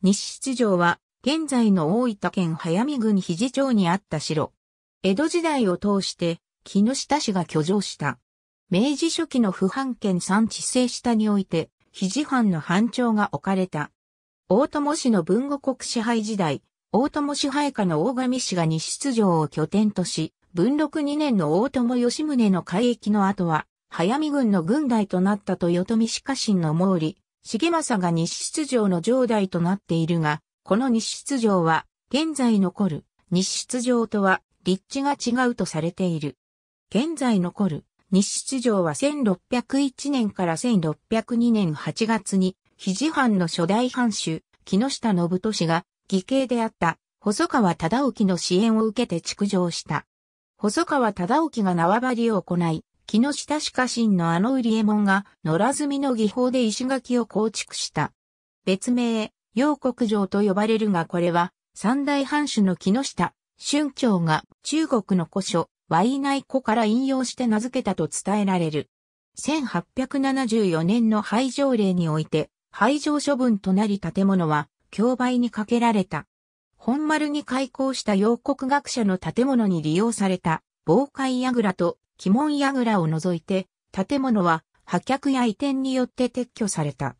西七条は、現在の大分県早見郡肘町にあった城。江戸時代を通して、木下氏が居城した。明治初期の不藩県三地制下において、肘藩の藩庁が置かれた。大友氏の文後国支配時代、大友支配下の大神氏が西出城を拠点とし、文禄2年の大友義宗の海域の後は、早見郡の軍代となった豊臣氏家臣の毛利、重政が西出城の城代となっているが、この西出城は、現在残る西出城とは立地が違うとされている。現在残る西出城は1601年から1602年8月に、肘藩の初代藩主、木下信利が、義兄であった細川忠興の支援を受けて築城した。細川忠興が縄張りを行い、木下鹿家のあの売り絵門が野良積みの技法で石垣を構築した。別名、陽国城と呼ばれるがこれは三大藩主の木下、春長が中国の古書、ワイナイ古から引用して名付けたと伝えられる。1874年の廃城令において、廃城処分となり建物は、競売にかけられた。本丸に開校した洋国学者の建物に利用された、防海櫓と鬼門櫓を除いて、建物は破却や移転によって撤去された。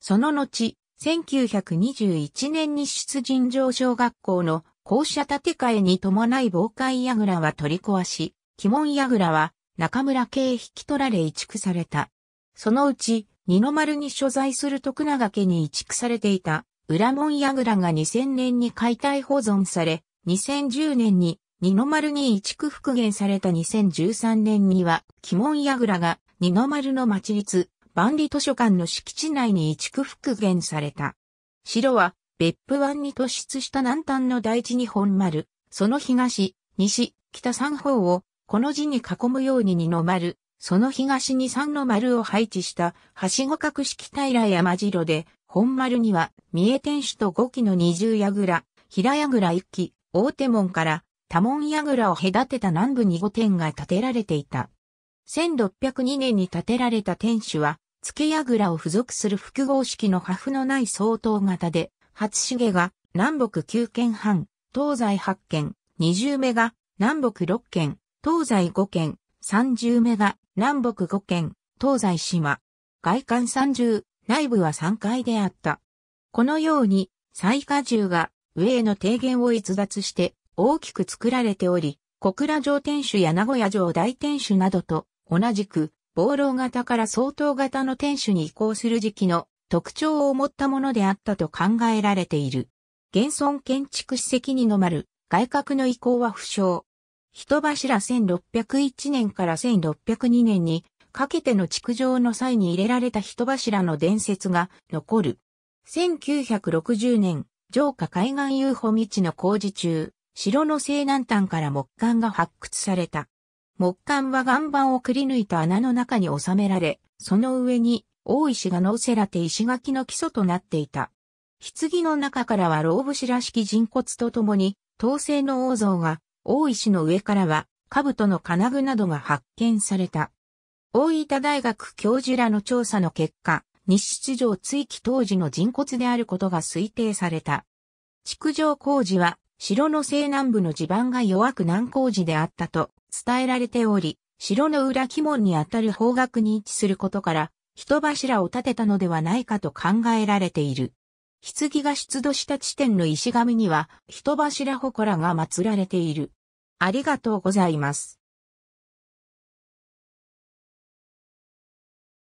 その後、1921年に出陣上小学校の校舎建て替えに伴い防海櫓は取り壊し、鬼門櫓は中村家へ引き取られ移築された。そのうち、二の丸に所在する徳永家に移築されていた、裏門櫓が2000年に解体保存され、2010年に二の丸に一区復元された2013年には、鬼門櫓が二の丸の町立万里図書館の敷地内に一区復元された。城は別府湾に突出した南端の大地に本丸、その東、西、北三方を、この字に囲むように二の丸、その東に三の丸を配置した、はしご格式平山城で、本丸には、三重天守と五期の二重櫓、平櫓一期、大手門から、多門櫓を隔てた南部に御殿が建てられていた。1602年に建てられた天守は、付け櫓を付属する複合式の破風のない相当型で、初重が南北9県半、東西8県、20目が南北6県、東西5県、30目が南北5県、東西島。外観30、内部は3階であった。このように、最下重が上への低減を逸脱して、大きく作られており、小倉城天守や名古屋城大天守などと同じく、暴露型から相当型の天守に移行する時期の特徴を持ったものであったと考えられている。現存建築史跡にのまる外郭の移行は不詳。人柱1601年から1602年にかけての築城の際に入れられた人柱の伝説が残る。1960年、城下海岸遊歩道の工事中、城の西南端から木管が発掘された。木管は岩盤をくり抜いた穴の中に収められ、その上に大石が乗せられて石垣の基礎となっていた。棺の中からは老武士らしき人骨とともに、統制の王像が、大石の上からは、兜の金具などが発見された。大分大学教授らの調査の結果、西出城追記当時の人骨であることが推定された。築城工事は城の西南部の地盤が弱く難工事であったと伝えられており、城の裏鬼門にあたる方角に位置することから、人柱を建てたのではないかと考えられている。棺が出土した地点の石神には、人柱祠が祀られている。ありがとうございます。